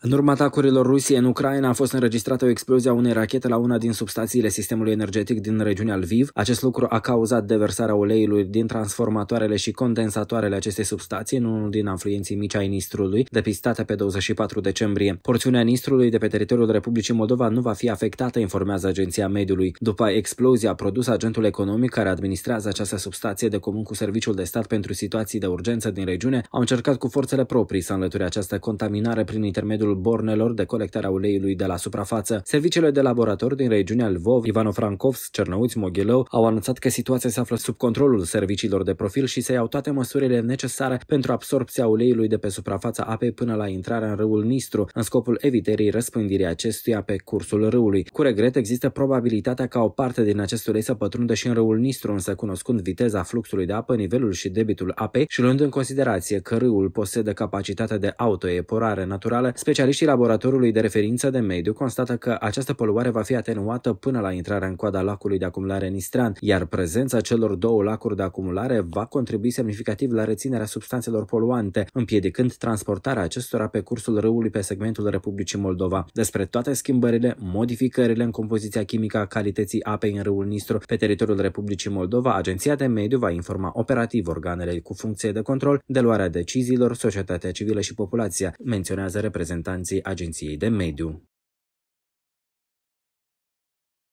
În urma atacurilor Rusiei în Ucraina a fost înregistrată o explozie a unei rachete la una din substațiile sistemului energetic din regiunea Lviv. Acest lucru a cauzat deversarea uleiului din transformatoarele și condensatoarele acestei substații în unul din afluenții mici ai Nistrului, depistate pe 24 decembrie. Porțiunea Nistrului de pe teritoriul Republicii Moldova nu va fi afectată, informează Agenția Mediului. După explozia produsă, agentul economic care administrează această substație de comun cu Serviciul de Stat pentru Situații de Urgență din regiune au încercat cu forțele proprii să înlăture această contaminare prin intermediul capitolul bornelor de colectare a uleiului de la suprafață. Serviciile de laborator din regiunea Lvov, ivano Frankovs, Cernăuți, Moghilău au anunțat că situația se află sub controlul serviciilor de profil și se iau toate măsurile necesare pentru absorpția uleiului de pe suprafața apei până la intrarea în râul Nistru, în scopul evitării răspândirii acestuia pe cursul râului. Cu regret, există probabilitatea ca o parte din acest ulei să pătrundă și în râul Nistru, însă cunoscând viteza fluxului de apă, nivelul și debitul apei și luând în considerație că râul posedă capacitatea de autoeporare naturală, special Specialiștii laboratorului de referință de mediu constată că această poluare va fi atenuată până la intrarea în coada lacului de acumulare Nistran, iar prezența celor două lacuri de acumulare va contribui semnificativ la reținerea substanțelor poluante, împiedicând transportarea acestora pe cursul râului pe segmentul Republicii Moldova. Despre toate schimbările, modificările în compoziția chimică a calității apei în râul Nistru pe teritoriul Republicii Moldova, Agenția de Mediu va informa operativ organele cu funcție de control de luarea deciziilor, societatea civilă și populația, menționează reprezentanții rappreżentanzi aġenziji demmejdu.